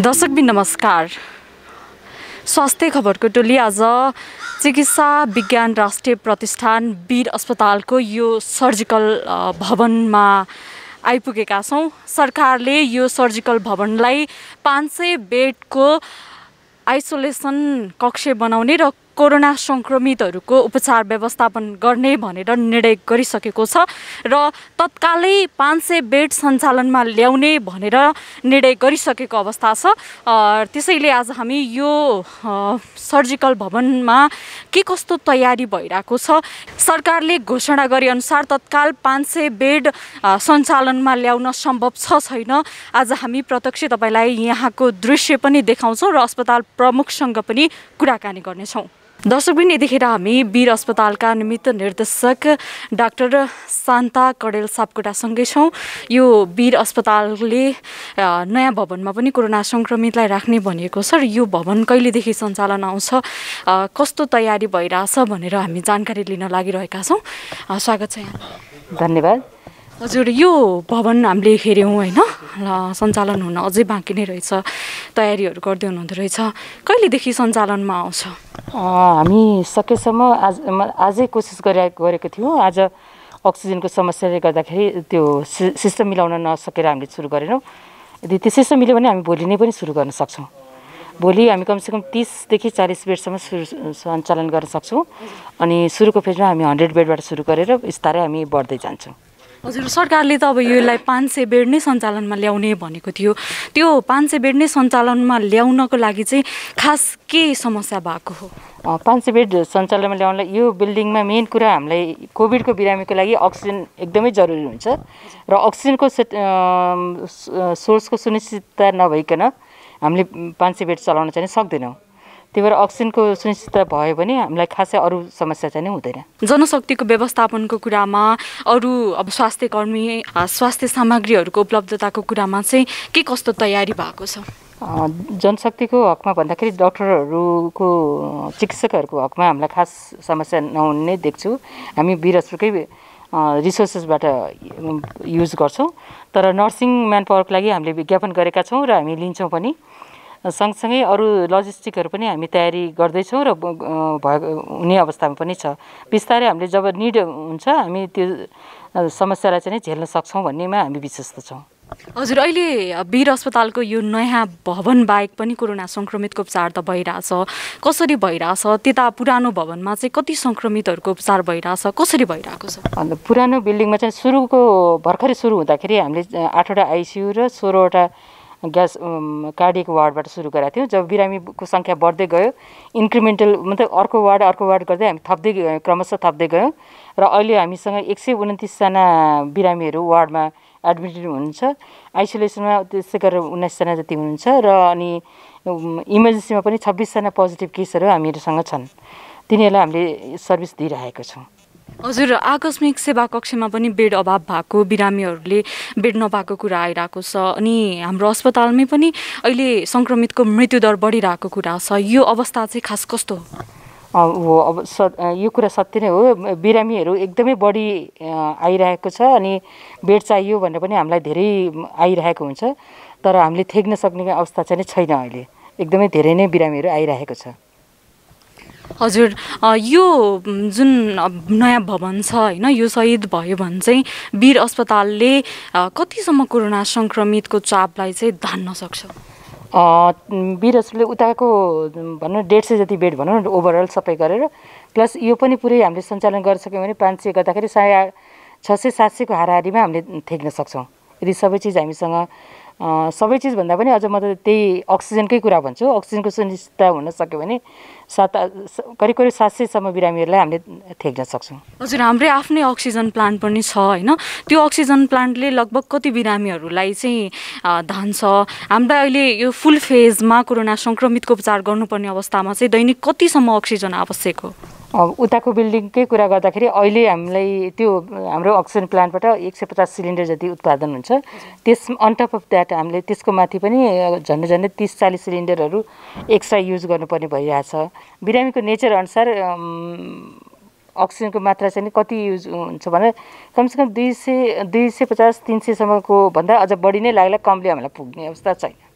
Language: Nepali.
दर्शकबिन नमस्कार स्वास्थ्य खबरको टोली आज चिकित्सा विज्ञान राष्ट्रिय प्रतिष्ठान वीर अस्पतालको यो सर्जिकल भवनमा आइपुगेका छौँ सरकारले यो सर्जिकल भवनलाई पाँच सय बेडको आइसोलेसन कक्ष बनाउने र कोरोना सङ्क्रमितहरूको उपचार व्यवस्थापन गर्ने भनेर निर्णय गरिसकेको छ र तत्कालै पाँच सय बेड सञ्चालनमा ल्याउने भनेर निर्णय गरिसकेको अवस्था छ त्यसैले आज हामी यो सर्जिकल भवनमा के कस्तो तयारी भइरहेको छ सरकारले घोषणा गरेअनुसार तत्काल पाँच सय बेड सञ्चालनमा ल्याउन सम्भव छ छैन आज हामी प्रत्यक्ष तपाईँलाई यहाँको दृश्य पनि देखाउँछौँ र अस्पताल प्रमुखसँग पनि कुराकानी गर्नेछौँ दर्शकबिन यतिखेर हामी वीर अस्पतालका निमित्त निर्देशक डाक्टर शान्ता कडेल सापकोटासँगै छौँ यो वीर अस्पतालले नयाँ भवनमा पनि कोरोना सङ्क्रमितलाई राख्ने भनिएको छ र यो भवन कहिलेदेखि सञ्चालन आउँछ कस्तो तयारी भइरहेछ भनेर हामी जानकारी लिन लागिरहेका छौँ स्वागत छ यहाँ धन्यवाद हजुर यो भवन हामीले हेऱ्यौँ होइन ल सञ्चालन हुन अझै बाँकी नै रहेछ तयारीहरू गर्दै हुनुहुँदो रहेछ कहिलेदेखि सञ्चालनमा आउँछ हामी सकेसम्म आज आजै कोसिस गरे गरेको थियौँ आज अक्सिजनको समस्याले गर्दाखेरि त्यो सि सिस्टम मिलाउन नसकेर हामीले सुरु गरेनौँ यदि त्यो सिस्टम मिल्यो भने हामी भोलि नै पनि सुरु गर्न सक्छौँ भोलि हामी कमसेकम तिसदेखि चालिस बेडसम्म सुरु सञ्चालन गर्न सक्छौँ अनि सुरुको फेजमा हामी हन्ड्रेड बेडबाट सुरु गरेर बिस्तारै हामी बढ्दै जान्छौँ हजुर सरकारले त अब यसलाई पाँच सय बेड नै सञ्चालनमा ल्याउने भनेको थियो त्यो पाँच सय बेड नै सञ्चालनमा ल्याउनको लागि चाहिँ खास के समस्या भएको हो पाँच सय बेड सञ्चालनमा ल्याउनलाई यो बिल्डिङमा मेन कुरा हामीलाई कोभिडको बिरामीको लागि अक्सिजन एकदमै जरुरी हुन्छ र अक्सिजनको सोर्सको सुनिश्चितता नभइकन हामीले पाँच सय बेड चलाउन चाहिँ सक्दैनौँ त्यही भएर अक्सिजनको सुनिश्चित भयो भने हामीलाई खासै अरू समस्या चाहिँ नै हुँदैन जनशक्तिको व्यवस्थापनको कुरामा अरू अब स्वास्थ्य कर्मी स्वास्थ्य सामग्रीहरूको उपलब्धताको कुरामा चाहिँ के कस्तो तयारी भएको छ जनशक्तिको हकमा भन्दाखेरि डक्टरहरूको चिकित्सकहरूको हकमा हामीलाई खास समस्या नहुने देख्छु हामी बिरसुकै रिसोर्सेसबाट युज गर्छौँ तर नर्सिङ म्यान पावरको लागि हामीले विज्ञापन गरेका छौँ र हामी लिन्छौँ पनि सँगसँगै अरू लजिस्टिकहरू पनि हामी तयारी गर्दैछौँ र भयो हुने अवस्थामा पनि छ बिस्तारै हामीले जब निड हुन्छ हामी त्यो समस्यालाई चाहिँ झेल्न सक्छौँ भन्नेमा हामी विश्वस्त छौँ हजुर अहिले वीर अस्पतालको यो नयाँ भवन बाहेक पनि कोरोना सङ्क्रमितको उपचार त भइरहेछ कसरी भइरहेछ त्यता पुरानो भवनमा चाहिँ कति सङ्क्रमितहरूको उपचार भइरहेछ कसरी भइरहेको छ अन्त पुरानो बिल्डिङमा चाहिँ सुरुको भर्खरै सुरु हुँदाखेरि हामीले आठवटा आइसियु र सोह्रवटा ग्यास कार्डिक वार्डबाट सुरु गराएको थियौँ जब बिरामीको सङ्ख्या बढ्दै गयो इन्क्रिमेन्टल मतलब अर्को वार्ड अर्को वार्ड गर्दै हामी थप्दै क्रमशः थप्दै गयौँ र अहिले हामीसँग एक सय उन्तिसजना बिरामीहरू वार्डमा एडमिटेड हुनुहुन्छ आइसोलेसनमा त्यसै गरेर उन्नाइसजना जति हुनुहुन्छ र अनि इमर्जेन्सीमा पनि छब्बिसजना पोजिटिभ केसहरू हामीहरूसँग छन् तिनीहरूलाई हामीले सर्भिस दिइरहेको छौँ हजुर आकस्मिक सेवा कक्षमा पनि बेड अभाव भएको बिरामीहरूले बेड नपाएको कुरा आइरहेको छ अनि हाम्रो अस्पतालमै पनि अहिले सङ्क्रमितको मृत्युदर बढिरहेको कुरा छ यो अवस्था चाहिँ खास कस्तो हो हो अब स यो कुरा सत्य नै हो बिरामीहरू एकदमै बढी आइरहेको छ अनि बेड चाहियो भनेर पनि हामीलाई धेरै आइरहेको हुन्छ तर हामीले थ्याक्न सक्ने अवस्था चाहिँ छैन अहिले एकदमै धेरै नै बिरामीहरू आइरहेको छ हजुर यो जुन नयाँ भवन छ होइन यो सहिद भयो भने चाहिँ वीर अस्पतालले कतिसम्म कोरोना सङ्क्रमितको चापलाई चाहिँ धान्न सक्छ वीर अस्पतालले उताको भनौँ डेढ सय जति बेड भनौँ न ओभरअल सबै गरेर प्लस यो पनि पुरै हामीले सञ्चालन गरिसक्यौँ भने पाँच सय गर्दाखेरि साढे छ सय सात सयको हाराहारीमा हामीले थ्याक्न सक्छौँ यदि सबै चिज हामीसँग सबै चिजभन्दा पनि अझ म त त्यही अक्सिजनकै कुरा भन्छु अक्सिजनको सुनिश्चित हुन सक्यो भने सात करिब करिब सात सयसम्म बिरामीहरूलाई हामीले थ्याक्न सक्छौँ हजुर हाम्रै आफ्नै अक्सिजन प्लान्ट पनि छ होइन त्यो अक्सिजन प्लान्टले लगभग कति बिरामीहरूलाई चाहिँ धान्छ हाम्रा अहिले यो फुल फेजमा कोरोना सङ्क्रमितको उपचार गर्नुपर्ने अवस्थामा चाहिँ दैनिक कतिसम्म अक्सिजन आवश्यक हो उताको बिल्डिङकै कुरा गर्दाखेरि अहिले हामीलाई त्यो हाम्रो अक्सिजन प्लान्टबाट एक सय पचास सिलिन्डर जति उत्पादन हुन्छ त्यस अन टप अफ द्याट हामीले त्यसको माथि पनि झन्डै झन्डै तिस चालिस सिलिन्डरहरू एक्स्ट्रा युज गर्नुपर्ने भइरहेछ बिरामीको नेचर अनुसार अक्सिजनको मात्रा चाहिँ कति युज हुन्छ भने कमसेकम दुई सय दुई सय पचास तिन सयसम्मको भन्दा अझ बढी नै लाग्ला कमले हामीलाई पुग्ने अवस्था छैन